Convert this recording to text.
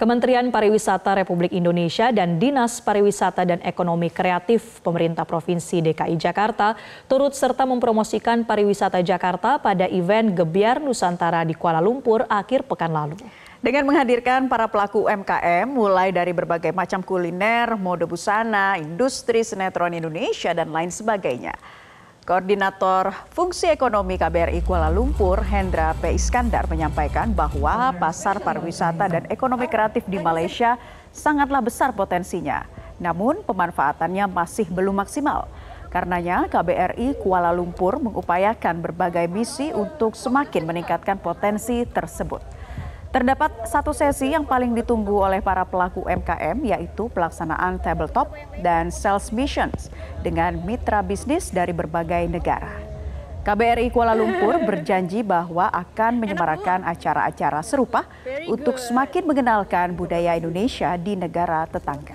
Kementerian Pariwisata Republik Indonesia dan Dinas Pariwisata dan Ekonomi Kreatif Pemerintah Provinsi DKI Jakarta turut serta mempromosikan pariwisata Jakarta pada event Gebiar Nusantara di Kuala Lumpur akhir pekan lalu. Dengan menghadirkan para pelaku UMKM mulai dari berbagai macam kuliner, mode busana, industri sinetron Indonesia, dan lain sebagainya. Koordinator Fungsi Ekonomi KBRI Kuala Lumpur, Hendra P. Iskandar, menyampaikan bahwa pasar pariwisata dan ekonomi kreatif di Malaysia sangatlah besar potensinya. Namun, pemanfaatannya masih belum maksimal. Karenanya, KBRI Kuala Lumpur mengupayakan berbagai misi untuk semakin meningkatkan potensi tersebut. Terdapat satu sesi yang paling ditunggu oleh para pelaku UMKM yaitu pelaksanaan tabletop dan sales missions dengan mitra bisnis dari berbagai negara. KBRI Kuala Lumpur berjanji bahwa akan menyemarakan acara-acara serupa untuk semakin mengenalkan budaya Indonesia di negara tetangga.